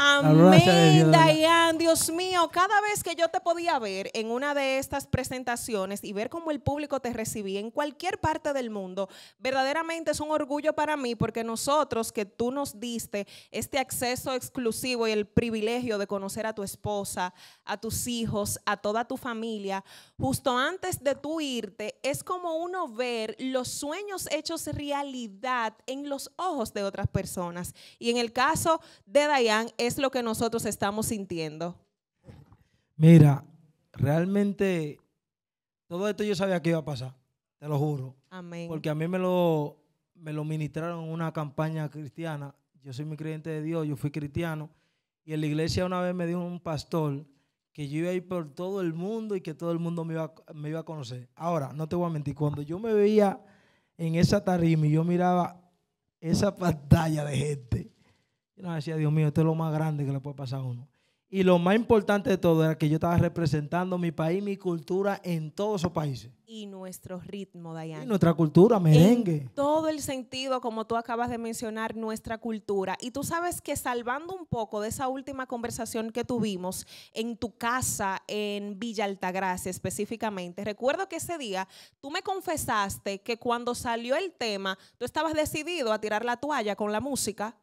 Amén, Dayan. Dios mío, cada vez que yo te podía ver en una de estas presentaciones y ver cómo el público te recibía en cualquier parte del mundo, verdaderamente es un orgullo para mí porque nosotros que tú nos diste este acceso exclusivo y el privilegio de conocer a tu esposa, a tus hijos, a toda tu familia, justo antes de tú irte, es como uno ver los sueños hechos realidad en los ojos de otras personas. Y en el caso de Dayan, es lo que nosotros estamos sintiendo? Mira, realmente todo esto yo sabía que iba a pasar, te lo juro. Amén. Porque a mí me lo, lo ministraron en una campaña cristiana. Yo soy mi creyente de Dios, yo fui cristiano. Y en la iglesia una vez me dijo un pastor que yo iba a ir por todo el mundo y que todo el mundo me iba, me iba a conocer. Ahora, no te voy a mentir, cuando yo me veía en esa tarima y yo miraba esa pantalla de gente, y decía, Dios mío, esto es lo más grande que le puede pasar a uno. Y lo más importante de todo era que yo estaba representando mi país, mi cultura en todos esos países. Y nuestro ritmo, Dayan. Y nuestra cultura, merengue. En todo el sentido, como tú acabas de mencionar, nuestra cultura. Y tú sabes que salvando un poco de esa última conversación que tuvimos en tu casa en Villa Altagracia específicamente, recuerdo que ese día tú me confesaste que cuando salió el tema, tú estabas decidido a tirar la toalla con la música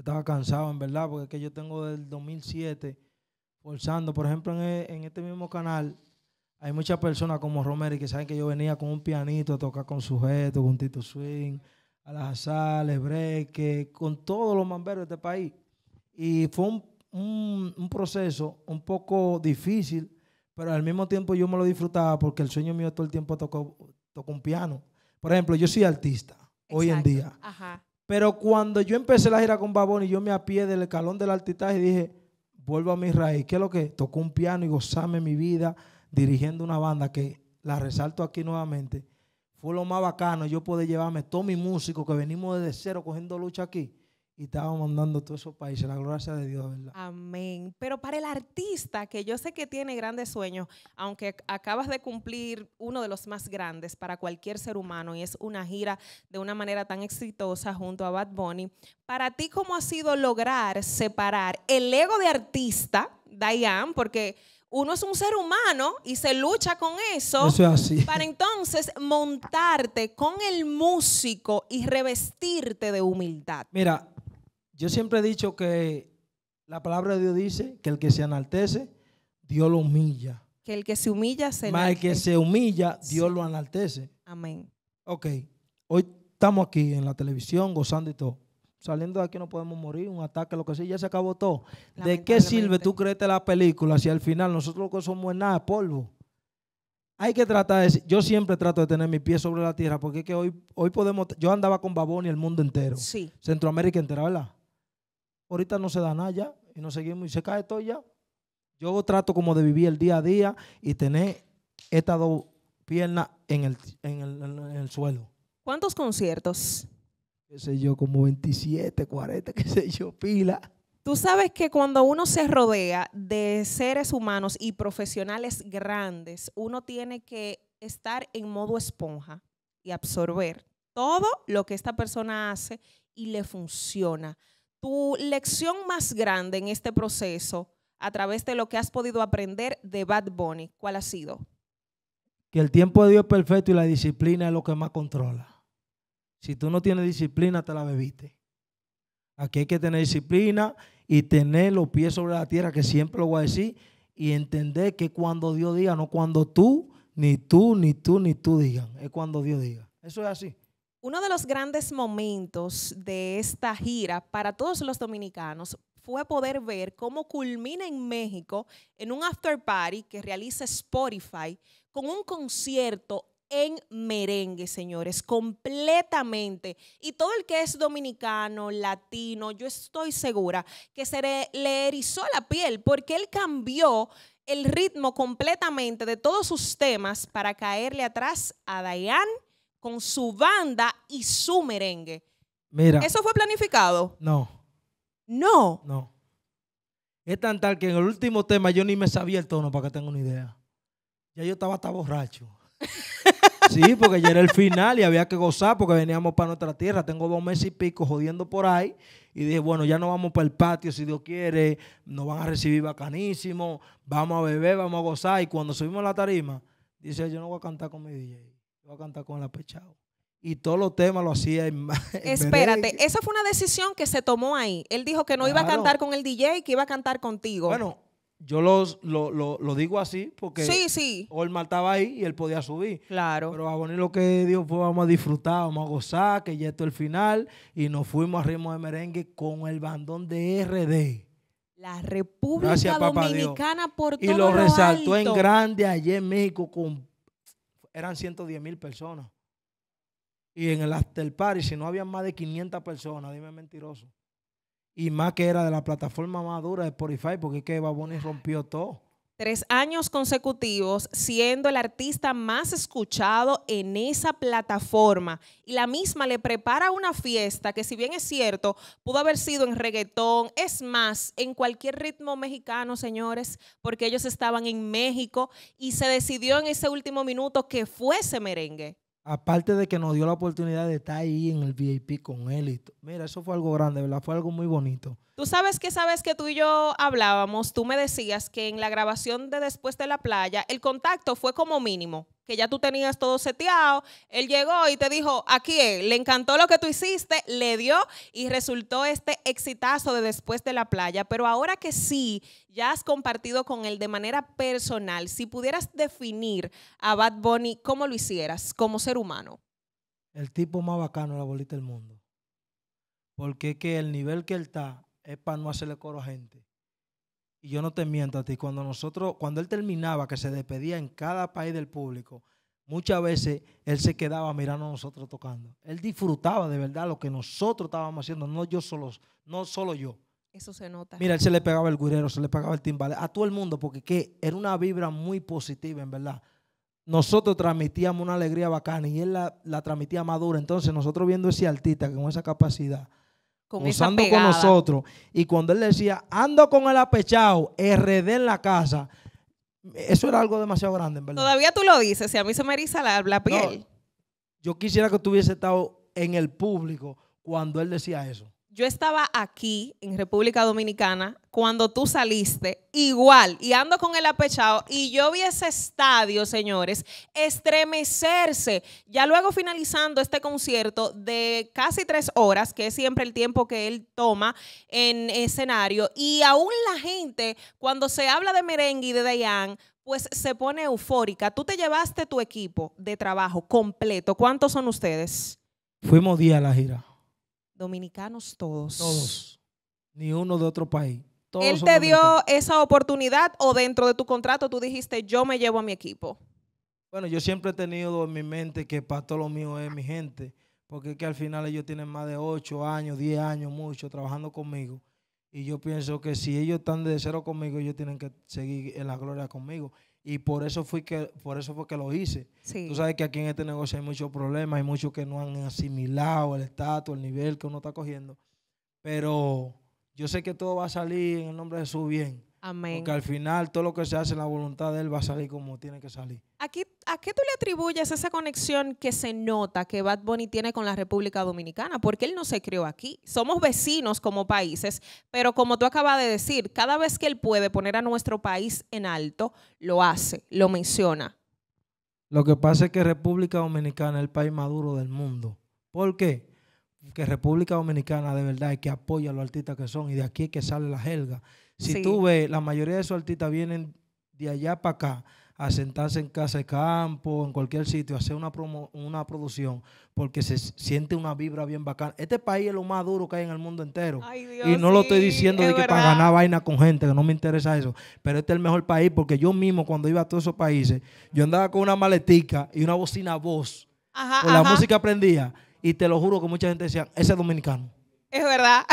estaba cansado, en verdad, porque es que yo tengo del 2007 forzando. Por ejemplo, e, en, este mismo canal hay muchas personas como Romero que saben que yo venía con un pianito a tocar con sujeto con Tito Swing, a las azales, breque, con todos los mamberos de este país. Y fue un, proceso un poco difícil, pero al mismo tiempo yo me lo disfrutaba porque el sueño mío todo el tiempo tocó, tocó un piano. Por ejemplo, yo soy artista hoy en día. Ajá. Pero cuando yo empecé la gira con Baboni, yo me apié del escalón del altitaje y dije, vuelvo a mi raíz. ¿Qué es lo que? Tocó un piano y gozame mi vida dirigiendo una banda que la resalto aquí nuevamente. Fue lo más bacano yo pude llevarme todos mis músicos que venimos desde cero cogiendo lucha aquí y estaba mandando todo todos esos países. La gloria de Dios, ¿verdad? Amén. Pero para el artista, que yo sé que tiene grandes sueños, aunque acabas de cumplir uno de los más grandes para cualquier ser humano, y es una gira de una manera tan exitosa junto a Bad Bunny, para ti, ¿cómo ha sido lograr separar el ego de artista, Diane? Porque uno es un ser humano y se lucha con eso, así. para entonces montarte con el músico y revestirte de humildad. Mira, yo siempre he dicho que la palabra de Dios dice que el que se enaltece, Dios lo humilla. Que el que se humilla se Más el que se humilla, Dios lo enaltece. Amén. Ok, hoy estamos aquí en la televisión gozando y todo. Saliendo de aquí no podemos morir, un ataque, lo que sea, ya se acabó todo. ¿De qué sirve tú creerte la película si al final nosotros lo que somos es nada, polvo? Hay que tratar de... Yo siempre trato de tener mi pie sobre la tierra porque es que hoy, hoy podemos... Yo andaba con Babón y el mundo entero. Sí. Centroamérica entera, ¿verdad? ahorita no se da nada ya y no seguimos y se cae todo ya. Yo trato como de vivir el día a día y tener estas dos piernas en el, suelo. ¿Cuántos conciertos? Qué sé yo, como 27, 40, qué sé yo, pila. Tú sabes que cuando uno se rodea de seres humanos y profesionales grandes, uno tiene que estar en modo esponja y absorber todo lo que esta persona hace y le funciona. Tu lección más grande en este proceso, a través de lo que has podido aprender de Bad Bunny, ¿cuál ha sido? Que el tiempo de Dios es perfecto y la disciplina es lo que más controla. Si tú no tienes disciplina, te la bebiste. Aquí hay que tener disciplina y tener los pies sobre la tierra, que siempre lo voy a decir, y entender que cuando Dios diga, no cuando tú, ni tú, ni tú, ni tú digan, es cuando Dios diga. Eso es así. Uno de los grandes momentos de esta gira para todos los dominicanos fue poder ver cómo culmina en México en un after party que realiza Spotify con un concierto en merengue, señores, completamente. Y todo el que es dominicano, latino, yo estoy segura que se le erizó la piel porque él cambió el ritmo completamente de todos sus temas para caerle atrás a Diane con su banda y su merengue. Mira. ¿Eso fue planificado? No. No. No. Es tan tal que en el último tema yo ni me sabía el tono para que tenga una idea. Ya yo estaba hasta borracho. sí, porque ya era el final y había que gozar porque veníamos para nuestra tierra. Tengo dos meses y pico jodiendo por ahí. Y dije, bueno, ya no vamos para el patio si Dios quiere. Nos van a recibir bacanísimo. Vamos a beber, vamos a gozar. Y cuando subimos a la tarima, dice, yo no voy a cantar con mi DJ a cantar con la Pechado. Y todos los temas lo hacía en Espérate, esa fue una decisión que se tomó ahí. Él dijo que no iba a cantar con el DJ, que iba a cantar contigo. Bueno, yo lo, digo así porque sí, sí. Olmar estaba ahí y él podía subir. Claro. Pero poner lo que dijo fue vamos a disfrutar, vamos a gozar, que ya esto es el final. Y nos fuimos a ritmo de merengue con el bandón de RD. La República Dominicana por todo Y lo, resaltó en grande ayer en México con eran 110 mil personas. Y en el after party, si no había más de 500 personas, dime mentiroso. Y más que era de la plataforma más dura de Spotify, porque es que Baboni rompió todo tres años consecutivos siendo el artista más escuchado en esa plataforma. Y la misma le prepara una fiesta que si bien es cierto, pudo haber sido en reggaetón, es más, en cualquier ritmo mexicano, señores, porque ellos estaban en México y se decidió en ese último minuto que fuese merengue aparte de que nos dio la oportunidad de estar ahí en el VIP con él. Y Mira, eso fue algo grande, ¿verdad? Fue algo muy bonito. Tú sabes que sabes que tú y yo hablábamos, tú me decías que en la grabación de Después de la Playa el contacto fue como mínimo, que ya tú tenías todo seteado. Él llegó y te dijo, aquí le encantó lo que tú hiciste, le dio y resultó este exitazo de después de la playa. Pero ahora que sí, ya has compartido con él de manera personal, si pudieras definir a Bad Bunny, ¿cómo lo hicieras como ser humano? El tipo más bacano la bolita del mundo. Porque que el nivel que él está es para no hacerle coro a gente. Y yo no te miento a ti, cuando nosotros, cuando él terminaba, que se despedía en cada país del público, muchas veces él se quedaba mirando a nosotros tocando. Él disfrutaba de verdad lo que nosotros estábamos haciendo, no yo solo, no solo yo. Eso se nota. Mira, él se le pegaba el guirero, se le pegaba el timbal, a todo el mundo, porque era una vibra muy positiva, en verdad. Nosotros transmitíamos una alegría bacana y él la, la transmitía madura. Entonces, nosotros viendo ese artista con esa capacidad, usando con nosotros. Y cuando él decía, ando con el apechado, RD en la casa, eso era algo demasiado grande, en verdad. Todavía tú lo dices, si a mí se me eriza la, la piel. yo quisiera que tú hubiese estado en el público cuando él decía eso yo estaba aquí en República Dominicana cuando tú saliste, igual, y ando con el apechado, y yo vi ese estadio, señores, estremecerse. Ya luego finalizando este concierto de casi tres horas, que es siempre el tiempo que él toma en escenario, y aún la gente, cuando se habla de merengue y de Dayan, pues se pone eufórica. Tú te llevaste tu equipo de trabajo completo. ¿Cuántos son ustedes? Fuimos día a la gira. Dominicanos todos. Todos. Ni uno de otro país. ¿Él te dio esa oportunidad o dentro de tu contrato tú dijiste, yo me llevo a mi equipo? Bueno, yo siempre he tenido en mi mente que para todo lo mío es mi gente, porque es que al final ellos tienen más de 8 años, 10 años, mucho, trabajando conmigo. Y yo pienso que si ellos están de cero conmigo, ellos tienen que seguir en la gloria conmigo y por eso fui que por eso fue que lo hice. Tú sabes que aquí en este negocio hay muchos problemas, hay muchos que no han asimilado el estatus, el nivel que uno está cogiendo, pero yo sé que todo va a salir en el nombre de su bien. Amén. Porque al final todo lo que se hace en la voluntad de él va a salir como tiene que salir. ¿A qué tú le atribuyes esa conexión que se nota que Bad Bunny tiene con la República Dominicana? Porque él no se creó aquí. Somos vecinos como países, pero como tú acabas de decir, cada vez que él puede poner a nuestro país en alto, lo hace, lo menciona. Lo que pasa es que República Dominicana es el país más duro del mundo. ¿Por qué? Porque República Dominicana de verdad es que apoya a los artistas que son y de aquí es que sale la helga Si tú ves, la mayoría de esos artistas vienen de allá para acá a sentarse en casa de campo, en cualquier sitio, hacer una, promo, una producción, porque se siente una vibra bien bacana. Este país es lo más duro que hay en el mundo entero. y no lo estoy diciendo de que para ganar vaina con gente, que no me interesa eso, pero este es el mejor país, porque yo mismo cuando iba a todos esos países, yo andaba con una maletica y una bocina voz, ajá, con la música aprendía, y te lo juro que mucha gente decía, ese es dominicano. Es verdad.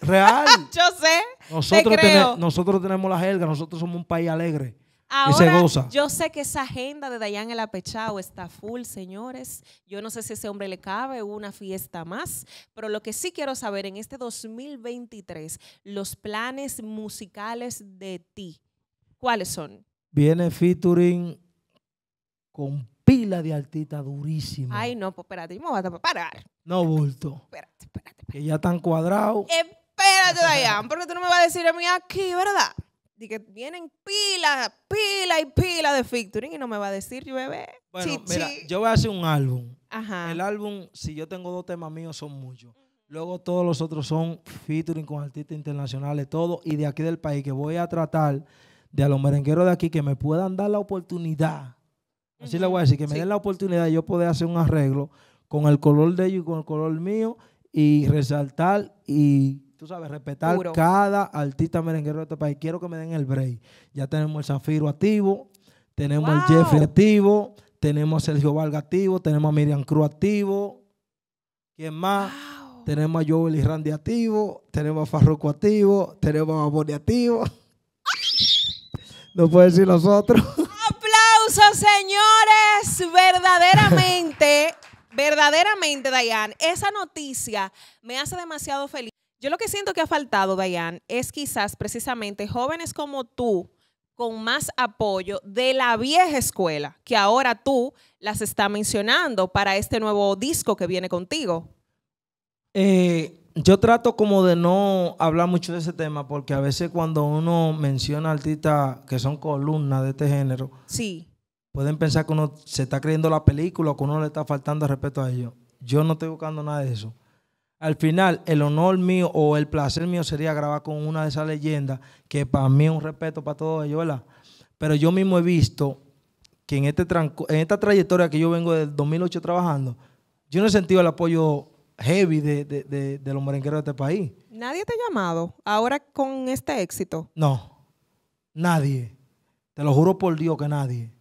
real. yo sé. Nosotros, nosotros tenemos la jerga, nosotros somos un país alegre. Ahora, yo sé que esa agenda de Dayan El Apechao está full, señores. Yo no sé si a ese hombre le cabe una fiesta más, pero lo que sí quiero saber en este 2023, los planes musicales de ti, ¿cuáles son? Viene featuring con pila de altita durísima. Ay, no, pues espérate, me voy a parar. No, bulto. Espérate, espérate. Que ya están cuadrados. Espérate, Dayan, porque tú no me vas a decir a mí aquí, ¿verdad? de que vienen pila pila y pila de featuring y no me va a decir llueve. Bueno, mira, yo voy a hacer un álbum. El álbum, si yo tengo dos temas míos, son muchos. Luego todos los otros son featuring con artistas internacionales, todo, y de aquí del país, que voy a tratar de a los merengueros de aquí que me puedan dar la oportunidad. Así les voy a decir, que me den la oportunidad yo poder hacer un arreglo con el color de ellos y con el color mío y resaltar y tú sabes, respetar cada artista merenguero de este país. Quiero que me den el break. Ya tenemos el Zafiro activo, tenemos el Jeffrey activo, tenemos a Sergio Vargas activo, tenemos a Miriam Cruz activo. ¿Quién más? Tenemos a Joel y activo, tenemos a Farroco activo, tenemos a Boni activo. no puede decir nosotros. Aplausos, señores. Verdaderamente, verdaderamente, Dayan, esa noticia me hace demasiado feliz. Yo lo que siento que ha faltado, Dayan, es quizás precisamente jóvenes como tú con más apoyo de la vieja escuela, que ahora tú las estás mencionando para este nuevo disco que viene contigo. Eh, yo trato como de no hablar mucho de ese tema, porque a veces cuando uno menciona artistas que son columnas de este género, sí. pueden pensar que uno se está creyendo la película o que uno le está faltando respeto a ellos. Yo no estoy buscando nada de eso. Al final, el honor mío o el placer mío sería grabar con una de esas leyendas, que para mí es un respeto para todos ellos, ¿verdad? Pero yo mismo he visto que en, este en esta trayectoria que yo vengo del 2008 trabajando, yo no he sentido el apoyo heavy de, los merengueros de este país. ¿Nadie te ha llamado ahora con este éxito? No, nadie. Te lo juro por Dios que nadie.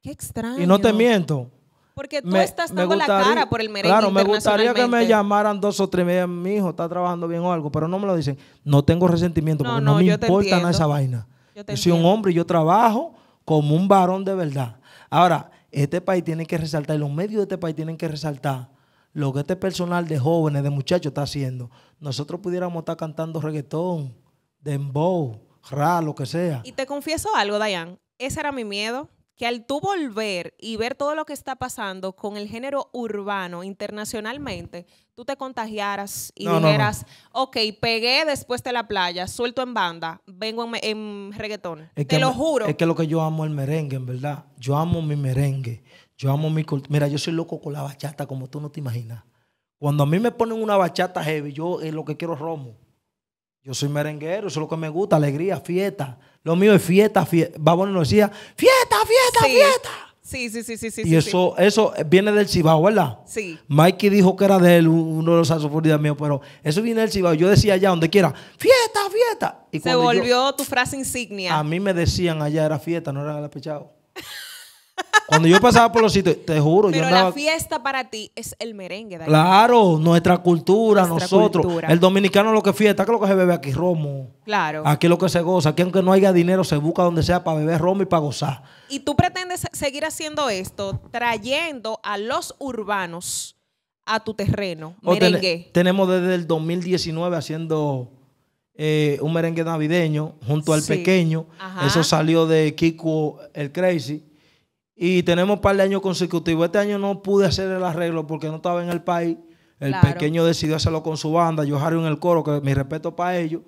Qué extraño. Y no te miento. Porque tú estás dando la cara por el merengue Claro, me gustaría que me llamaran dos o tres veces, mi hijo está trabajando bien o algo, pero no me lo dicen. No tengo resentimiento porque no, me importa nada esa vaina. Yo, soy un hombre y yo trabajo como un varón de verdad. Ahora, este país tiene que resaltar, los medios de este país tienen que resaltar lo que este personal de jóvenes, de muchachos está haciendo. Nosotros pudiéramos estar cantando reggaetón, dembow, ra, lo que sea. Y te confieso algo, Dayan, ese era mi miedo que al tú volver y ver todo lo que está pasando con el género urbano internacionalmente, tú te contagiaras y dijeras, ok, pegué después de la playa, suelto en banda, vengo en, en reggaetón. te lo juro. Es que lo que yo amo el merengue, en verdad. Yo amo mi merengue. Yo amo mi cultura. Mira, yo soy loco con la bachata, como tú no te imaginas. Cuando a mí me ponen una bachata heavy, yo eh, lo que quiero es romo. Yo soy merenguero, eso es lo que me gusta, alegría, fiesta. Lo mío es fiesta, fiesta. Babón nos decía, fiesta, fiesta, fiesta. Sí, sí, sí, sí, sí. Y eso, eso viene del Cibao, ¿verdad? Sí. Mikey dijo que era de él, uno de los saxofonistas míos, pero eso viene del Cibao. Yo decía allá donde quiera, fiesta, fiesta. Se volvió tu frase insignia. A mí me decían allá era fiesta, no era el pechado. Cuando yo pasaba por los sitios, te juro, Pero la fiesta para ti es el merengue, Claro, nuestra cultura, nosotros. El dominicano lo que fiesta, que lo que se bebe aquí romo. Claro. Aquí lo que se goza, aquí aunque no haya dinero, se busca donde sea para beber romo y para gozar. Y tú pretendes seguir haciendo esto, trayendo a los urbanos a tu terreno, merengue. tenemos desde el 2019 haciendo... Eh, un merengue navideño junto al pequeño. Eso salió de Kiko el Crazy y tenemos un par de años consecutivos. Este año no pude hacer el arreglo porque no estaba en el país. El pequeño decidió hacerlo con su banda, yo Harry en el coro, que mi respeto para ellos.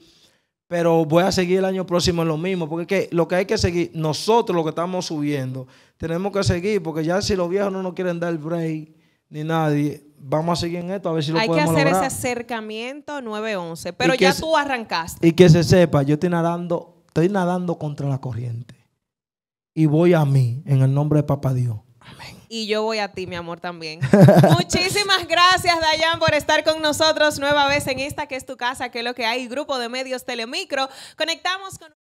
Pero voy a seguir el año próximo en lo mismo, porque lo que hay que seguir, nosotros lo que estamos subiendo, tenemos que seguir, porque ya si los viejos no nos quieren dar el break, ni nadie, vamos a seguir en esto, a ver si lo hay Hay que hacer ese acercamiento 9-11, pero ya tú arrancaste. Y que se sepa, yo estoy nadando, estoy nadando contra la corriente y voy a mí, en el nombre de Papá Dios. Amén. Y yo voy a ti, mi amor, también. Muchísimas gracias, Dayan, por estar con nosotros nueva vez en esta que es tu casa, que es lo que hay, Grupo de Medios Telemicro. Conectamos con...